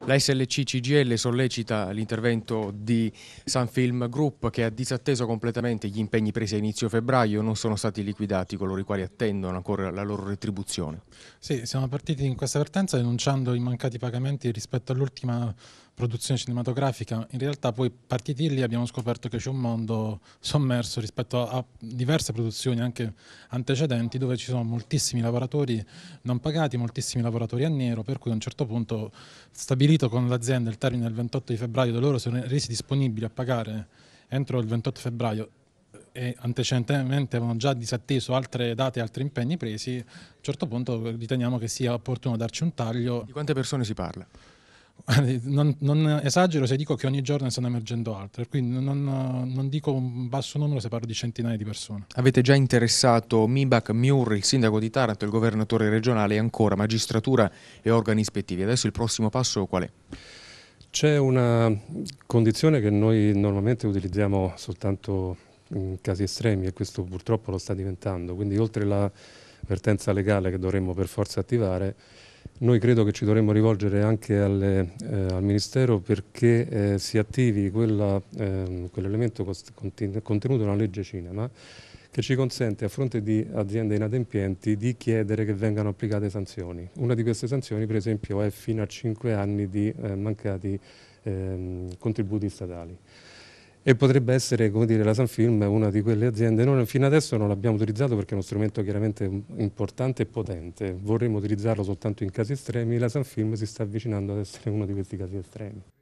La SLC CGL sollecita l'intervento di Sanfilm Group che ha disatteso completamente gli impegni presi a inizio febbraio, non sono stati liquidati coloro i quali attendono ancora la loro retribuzione. Sì, siamo partiti in questa vertenza denunciando i mancati pagamenti rispetto all'ultima produzione cinematografica, in realtà poi partiti lì abbiamo scoperto che c'è un mondo sommerso rispetto a, diverse produzioni anche antecedenti dove ci sono moltissimi lavoratori non pagati, moltissimi lavoratori a nero, per cui a un certo punto stabilito con l'azienda il termine del 28 di febbraio, dove loro sono resi disponibili a pagare entro il 28 febbraio e antecedentemente avevano già disatteso altre date e altri impegni presi, a un certo punto riteniamo che sia opportuno darci un taglio. Di quante persone si parla? non, non, esagero se dico che ogni giorno stanno emergendo altre, quindi non, non, dico un basso numero se parlo di centinaia di persone. Avete già interessato Mibac, Miur, il sindaco di Taranto, il governatore regionale e ancora magistratura e organi ispettivi. Adesso il prossimo passo qual è? C'è una condizione che noi normalmente utilizziamo soltanto in casi estremi e questo purtroppo lo sta diventando, quindi oltre la vertenza legale che dovremmo per forza attivare, noi credo che ci dovremmo rivolgere anche alle, eh, al Ministero perché eh, si attivi ehm, quell'elemento ehm, quell contenuto nella legge cinema che ci consente a fronte di aziende inadempienti di chiedere che vengano applicate sanzioni. Una di queste sanzioni per esempio è fino a 5 anni di eh, mancati ehm, contributi statali e potrebbe essere come dire, la Sanfilm una di quelle aziende. Noi fino adesso non l'abbiamo utilizzato perché è uno strumento chiaramente importante e potente, vorremmo utilizzarlo soltanto in casi estremi, la Sanfilm si sta avvicinando ad essere uno di questi casi estremi.